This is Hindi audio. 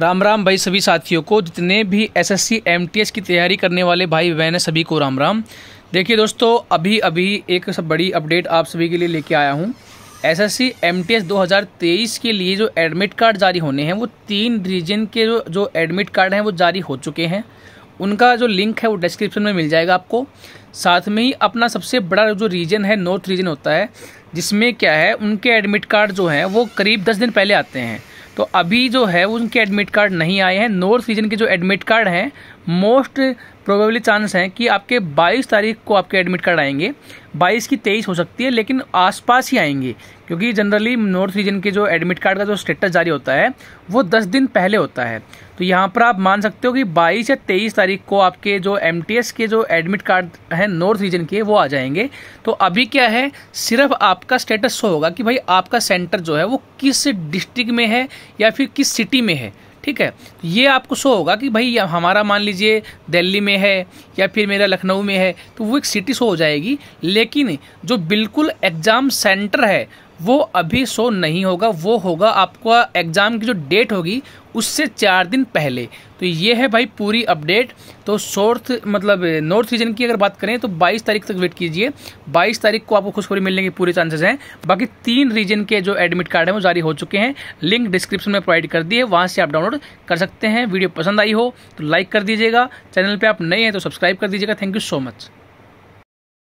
राम राम भाई सभी साथियों को जितने भी एसएससी एमटीएस की तैयारी करने वाले भाई बहन सभी को राम राम देखिए दोस्तों अभी अभी एक सब बड़ी अपडेट आप सभी के लिए लेके आया हूँ एसएससी एमटीएस 2023 के लिए जो एडमिट कार्ड जारी होने हैं वो तीन रीजन के जो जो एडमिट कार्ड हैं वो जारी हो चुके हैं उनका जो लिंक है वो डिस्क्रिप्शन में मिल जाएगा आपको साथ में ही अपना सबसे बड़ा जो रीजन है नॉर्थ रीजन होता है जिसमें क्या है उनके एडमिट कार्ड जो हैं वो करीब दस दिन पहले आते हैं तो अभी जो है उनके एडमिट कार्ड नहीं आए हैं नॉर्थ रीजन के जो एडमिट कार्ड हैं मोस्ट प्रोबेबली चांस है कि आपके 22 तारीख को आपके एडमिट कार्ड आएंगे 22 की 23 हो सकती है लेकिन आसपास ही आएंगे क्योंकि जनरली नॉर्थ रीजन के जो एडमिट कार्ड का जो स्टेटस जारी होता है वो 10 दिन पहले होता है तो यहाँ पर आप मान सकते हो कि 22 या 23 तारीख को आपके जो एम के जो एडमिट कार्ड हैं नॉर्थ रीजन के वो आ जाएंगे तो अभी क्या है सिर्फ आपका स्टेटस शो होगा कि भाई आपका सेंटर जो है वो किस डिस्ट्रिक्ट में है या फिर किस सिटी में है ठीक है ये आपको शो होगा कि भाई हमारा मान लीजिए दिल्ली में है या फिर मेरा लखनऊ में है तो वो एक सिटी शो हो जाएगी लेकिन जो बिल्कुल एग्ज़ाम सेंटर है वो अभी शो नहीं होगा वो होगा आपका एग्ज़ाम की जो डेट होगी उससे चार दिन पहले तो ये है भाई पूरी अपडेट तो शोर्थ मतलब नॉर्थ रीजन की अगर बात करें तो 22 तारीख तक वेट कीजिए 22 तारीख को आपको खुशखबरी मिलने के पूरे चांसेस हैं बाकी तीन रीजन के जो एडमिट कार्ड हैं वो जारी हो चुके हैं लिंक डिस्क्रिप्शन में प्रोवाइड कर दी है वहाँ से आप डाउनलोड कर सकते हैं वीडियो पसंद आई हो तो लाइक कर दीजिएगा चैनल पर आप नए हैं तो सब्सक्राइब कर दीजिएगा थैंक यू सो मच